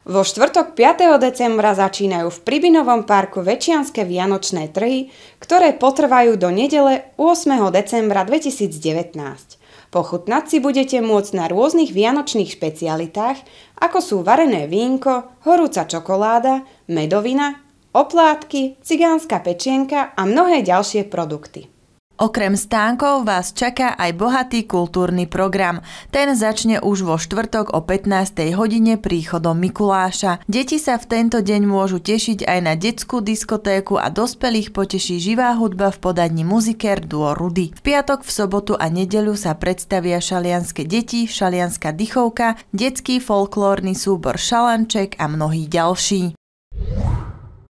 Vo štvrtok 5. decembra začínajú v Pribinovom parku väčšianské vianočné trhy, ktoré potrvajú do nedele 8. decembra 2019. Pochutnať si budete môcť na rôznych vianočných špecialitách, ako sú varené vínko, horúca čokoláda, medovina, oplátky, cigánska pečienka a mnohé ďalšie produkty. Okrem stánkov vás čaká aj bohatý kultúrny program. Ten začne už vo štvrtok o 15. hodine príchodom Mikuláša. Deti sa v tento deň môžu tešiť aj na detskú diskotéku a dospelých poteší živá hudba v podaní muziker Duo Rudy. V piatok, v sobotu a nedeľu sa predstavia šalianske deti, šalianská dychovka, detský folklórny súbor Šalanček a mnohí ďalší.